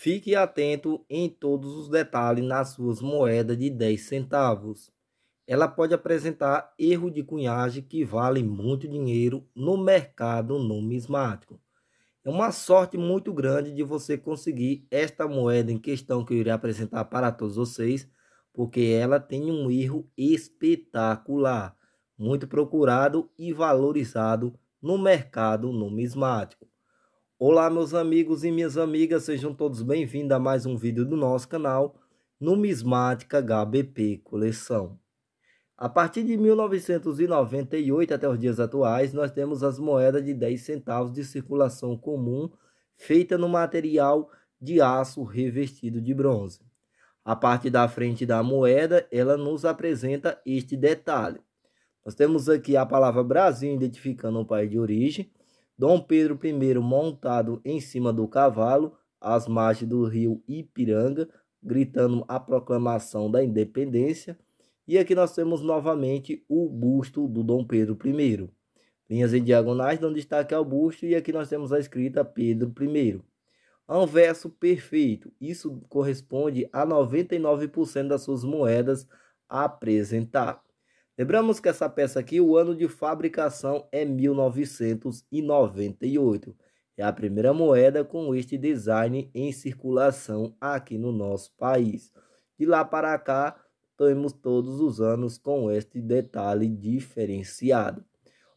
Fique atento em todos os detalhes nas suas moedas de 10 centavos. Ela pode apresentar erro de cunhagem que vale muito dinheiro no mercado numismático. É uma sorte muito grande de você conseguir esta moeda em questão que eu irei apresentar para todos vocês, porque ela tem um erro espetacular, muito procurado e valorizado no mercado numismático. Olá meus amigos e minhas amigas, sejam todos bem-vindos a mais um vídeo do nosso canal Numismática HBP Coleção. A partir de 1998 até os dias atuais, nós temos as moedas de 10 centavos de circulação comum feita no material de aço revestido de bronze. A parte da frente da moeda, ela nos apresenta este detalhe. Nós temos aqui a palavra Brasil identificando o país de origem, Dom Pedro I montado em cima do cavalo, às margens do rio Ipiranga, gritando a proclamação da independência. E aqui nós temos novamente o busto do Dom Pedro I. Linhas em diagonais dão destaque ao busto e aqui nós temos a escrita Pedro I. Um verso perfeito. Isso corresponde a 99% das suas moedas apresentadas. Lembramos que essa peça aqui, o ano de fabricação é 1998. É a primeira moeda com este design em circulação aqui no nosso país. De lá para cá, temos todos os anos com este detalhe diferenciado.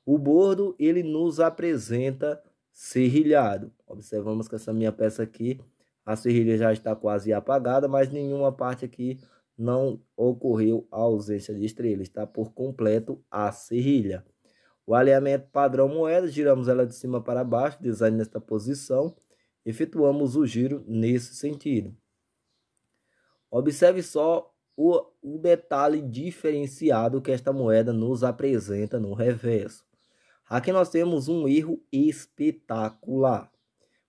O bordo, ele nos apresenta serrilhado. Observamos que essa minha peça aqui, a serrilha já está quase apagada, mas nenhuma parte aqui não ocorreu a ausência de estrela, está por completo a serrilha. O alinhamento padrão moeda, giramos ela de cima para baixo, design nesta posição, efetuamos o giro nesse sentido. Observe só o, o detalhe diferenciado que esta moeda nos apresenta no reverso. Aqui nós temos um erro espetacular.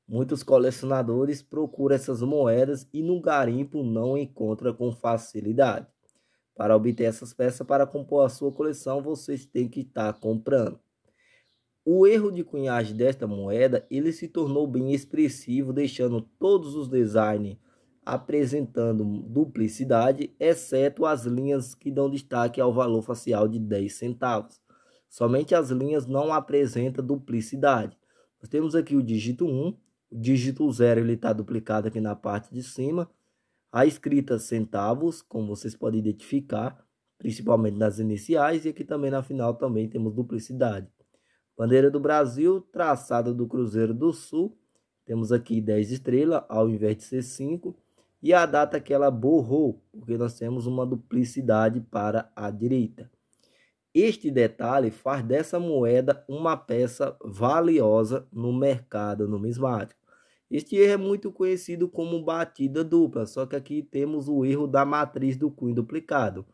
Muitos colecionadores procuram essas moedas e no garimpo não encontra com facilidade. Para obter essas peças para compor a sua coleção, vocês têm que estar comprando. O erro de cunhagem desta moeda, ele se tornou bem expressivo, deixando todos os designs apresentando duplicidade, exceto as linhas que dão destaque ao valor facial de 10 centavos. Somente as linhas não apresentam duplicidade. Nós temos aqui o dígito 1, o dígito zero ele está duplicado aqui na parte de cima. A escrita centavos, como vocês podem identificar, principalmente nas iniciais e aqui também na final também temos duplicidade. Bandeira do Brasil, traçada do Cruzeiro do Sul, temos aqui 10 estrelas ao invés de ser 5 e a data que ela borrou, porque nós temos uma duplicidade para a direita. Este detalhe faz dessa moeda uma peça valiosa no mercado numismático. Este erro é muito conhecido como batida dupla, só que aqui temos o erro da matriz do cunho duplicado.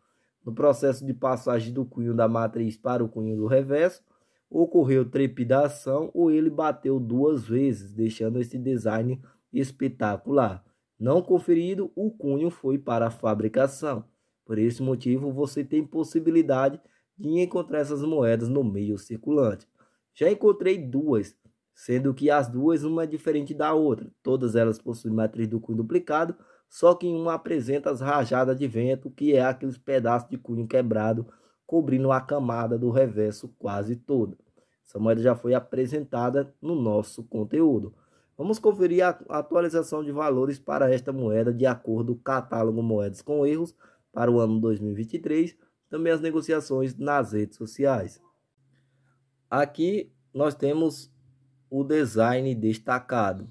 No processo de passagem do cunho da matriz para o cunho do reverso, ocorreu trepidação ou ele bateu duas vezes, deixando esse design espetacular. Não conferido, o cunho foi para a fabricação. Por esse motivo, você tem possibilidade de encontrar essas moedas no meio circulante. Já encontrei duas sendo que as duas uma é diferente da outra. Todas elas possuem matriz do cunho duplicado, só que em uma apresenta as rajadas de vento, que é aqueles pedaços de cunho quebrado cobrindo a camada do reverso quase toda. Essa moeda já foi apresentada no nosso conteúdo. Vamos conferir a atualização de valores para esta moeda de acordo com o catálogo Moedas com Erros para o ano 2023, também as negociações nas redes sociais. Aqui nós temos o design destacado.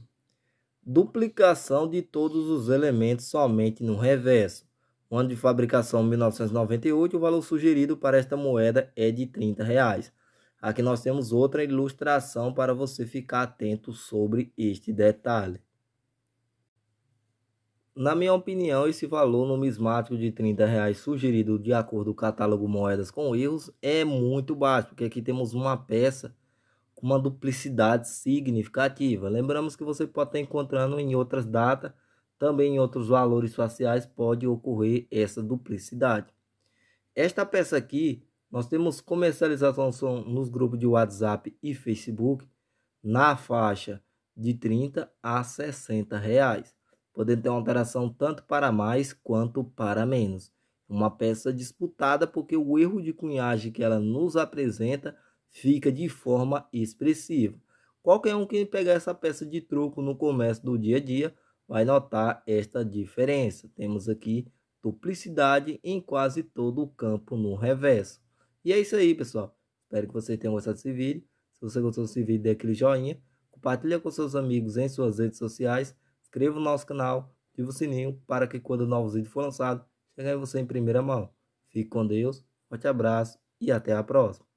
Duplicação de todos os elementos somente no reverso. O ano de fabricação 1998, o valor sugerido para esta moeda é de R$ reais. Aqui nós temos outra ilustração para você ficar atento sobre este detalhe. Na minha opinião, esse valor numismático de R$ reais sugerido de acordo com o catálogo Moedas com Erros é muito baixo, porque aqui temos uma peça uma duplicidade significativa. Lembramos que você pode estar encontrando em outras datas, também em outros valores faciais pode ocorrer essa duplicidade. Esta peça aqui, nós temos comercialização nos grupos de WhatsApp e Facebook na faixa de 30 a 60 reais, podendo ter uma alteração tanto para mais quanto para menos. Uma peça disputada porque o erro de cunhagem que ela nos apresenta fica de forma expressiva. Qualquer um que pegar essa peça de troco no comércio do dia a dia vai notar esta diferença. Temos aqui duplicidade em quase todo o campo no reverso. E é isso aí, pessoal. Espero que vocês tenham gostado desse vídeo. Se você gostou desse vídeo, dê aquele joinha. Compartilha com seus amigos em suas redes sociais. Inscreva no nosso canal. Ative o sininho para que quando novos vídeos for lançado, chegue você em primeira mão. Fique com Deus. Forte abraço e até a próxima.